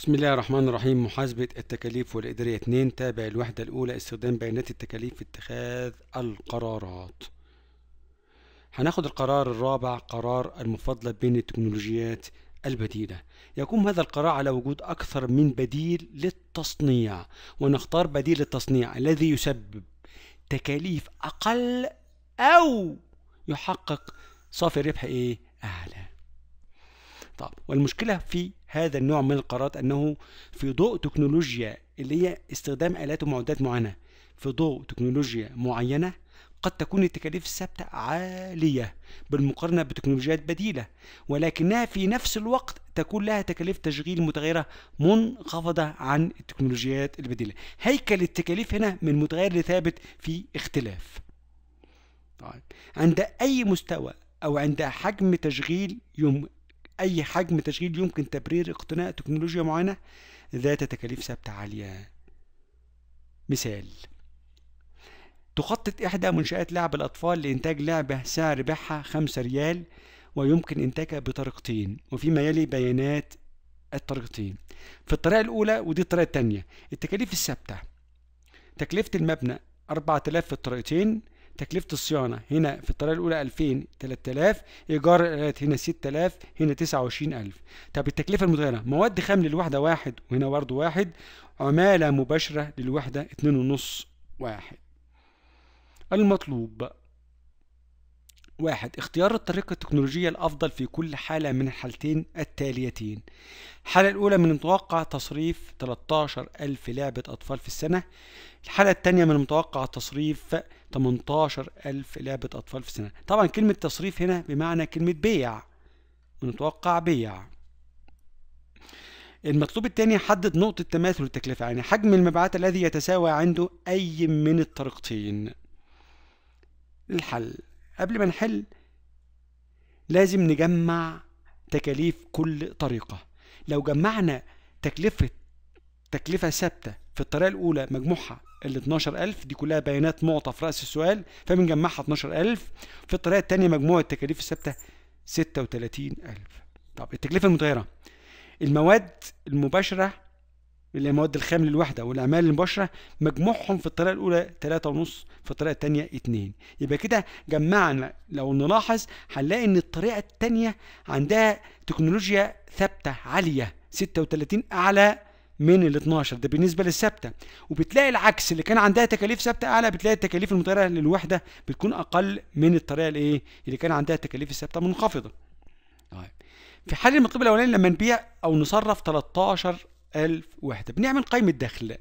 بسم الله الرحمن الرحيم محاسبة التكاليف والإدارية 2 تابع الوحدة الأولى استخدام بيانات التكاليف في اتخاذ القرارات هناخد القرار الرابع قرار المفاضلة بين التكنولوجيات البديلة يقوم هذا القرار على وجود أكثر من بديل للتصنيع ونختار بديل التصنيع الذي يسبب تكاليف أقل أو يحقق صافي ربح إيه أعلى طب والمشكله في هذا النوع من القرارات انه في ضوء تكنولوجيا اللي هي استخدام الات ومعدات معينه في ضوء تكنولوجيا معينه قد تكون التكاليف الثابته عاليه بالمقارنه بتكنولوجيات بديله ولكنها في نفس الوقت تكون لها تكاليف تشغيل متغيره منخفضه عن التكنولوجيات البديله هيكل التكاليف هنا من متغير لثابت في اختلاف طيب. عند اي مستوى او عند حجم تشغيل يوم أي حجم تشغيل يمكن تبرير اقتناء تكنولوجيا معينة ذات تكاليف ثابتة عالية مثال تخطط إحدى منشآت لعب الأطفال لإنتاج لعبة سعر ربحها 5 ريال ويمكن إنتاجها بطريقتين وفيما يلي بيانات الطريقتين في الطريقة الأولى ودي الطريقة الثانية التكاليف الثابتة تكلفة المبنى 4000 في الطريقتين تكلفة الصيانة هنا في الطريقة الأولى 2000 3000 إيجار الآلات هنا 6000 هنا 29000 طب التكلفة المتغيرة مواد خام للوحدة واحد وهنا برضه واحد عمالة مباشرة للوحدة 2.5 واحد المطلوب بقى واحد اختيار الطريقة التكنولوجية الأفضل في كل حالة من الحالتين التاليتين الحالة الأولى من المتوقع تصريف 13 ألف لعبة أطفال في السنة الحالة الثانية من المتوقع تصريف 18 ألف لعبة أطفال في السنة طبعا كلمة تصريف هنا بمعنى كلمة بيع من المتوقع بيع المطلوب الثاني حدد نقطة تماثل التكلفة يعني حجم المبيعات الذي يتساوى عنده أي من الطريقتين الحل قبل ما نحل لازم نجمع تكاليف كل طريقة لو جمعنا تكلفة تكلفة ثابتة في الطريقة الأولى مجموعها ال 12000 دي كلها بيانات معطى في رأس السؤال فبنجمعها 12000 في الطريقة الثانية مجموع التكاليف الثابتة 36000 طب التكلفة المتغيرة المواد المباشرة اللي المواد الخام للوحدة والأعمال المباشرة مجموعهم في الطريقة الأولى تلاتة ونص في الطريقة التانية اتنين يبقى كده جمعنا لو نلاحظ هنلاقي إن الطريقة التانية عندها تكنولوجيا ثابتة عالية ستة وتلاتين أعلى من ال 12 ده بالنسبه للثابته وبتلاقي العكس اللي كان عندها تكاليف ثابته اعلى بتلاقي التكاليف المتغيره للوحده بتكون اقل من الطريقه الايه اللي كان عندها تكاليف الثابته منخفضه طيب في حال المطلوب الاولاني لما نبيع او نصرف 13 ألف وحدة بنعمل قائمة دخل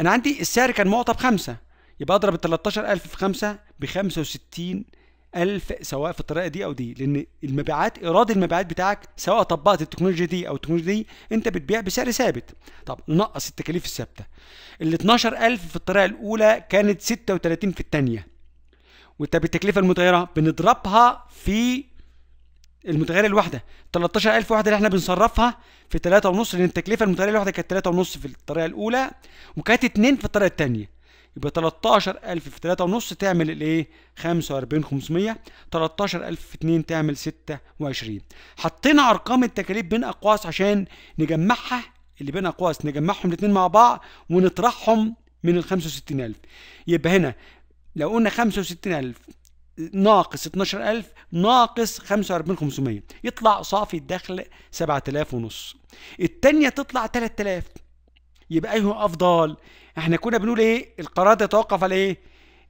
أنا عندي السعر كان معطى بخمسة يبقى أضرب التلاتاشر ألف في خمسة بخمسة وستين ألف سواء في الطريقة دي أو دي لأن المبيعات إيراد المبيعات بتاعك سواء طبقت التكنولوجيا دي أو التكنولوجيا دي أنت بتبيع بسعر ثابت طب نقص التكاليف الثابتة ال 12000 في الطريقة الأولى كانت 36 في الثانية وانت بالتكلفة المتغيرة بنضربها في المتغير الواحده 13000 واحده اللي احنا بنصرفها في 3.5 لان التكلفه المتغير الواحده كانت 3.5 في الطريقه الاولى وكانت 2 في الطريقه الثانيه يبقى 13000 في 3.5 تعمل الايه 45500 13000 في 2 تعمل 26 حطينا ارقام التكاليف بين اقواس عشان نجمعها اللي بين اقواس نجمعهم الاثنين مع بعض ونطرحهم من ال 65000 يبقى هنا لو قلنا 65000 ناقص 12000 ناقص 45500 يطلع صافي الدخل 7000 ونص الثانيه تطلع 3000 يبقى ايه افضل احنا كنا بنقول ايه القرار ده يتوقف على ايه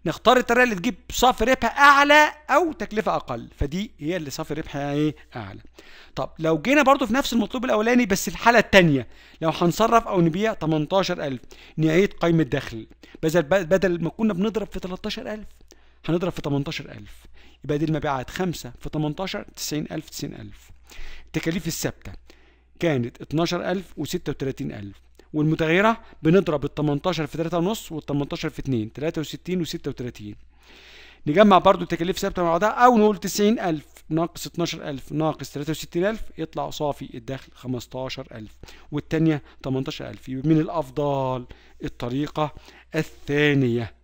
نختار الطريقه اللي تجيب صافي ربح اعلى او تكلفه اقل فدي هي اللي صافي ربح ايه اعلى طب لو جينا برضو في نفس المطلوب الاولاني بس الحاله الثانيه لو هنصرف او نبيع 18000 نعيد قيمه الدخل بدل بدل ما كنا بنضرب في 13000 هنضرب في 18000 يبقى دي المبيعات 5 في 18 90000 90000 التكاليف الثابته كانت 12000 و36000 والمتغيره بنضرب ال 18 في 3.5 وال 18 في 2 63 و36 نجمع برضو التكاليف ثابته مع بعضها او نقول 90000 ناقص 12000 ناقص 63000 يطلع صافي الدخل 15000 والثانيه 18000 من الافضل الطريقه الثانيه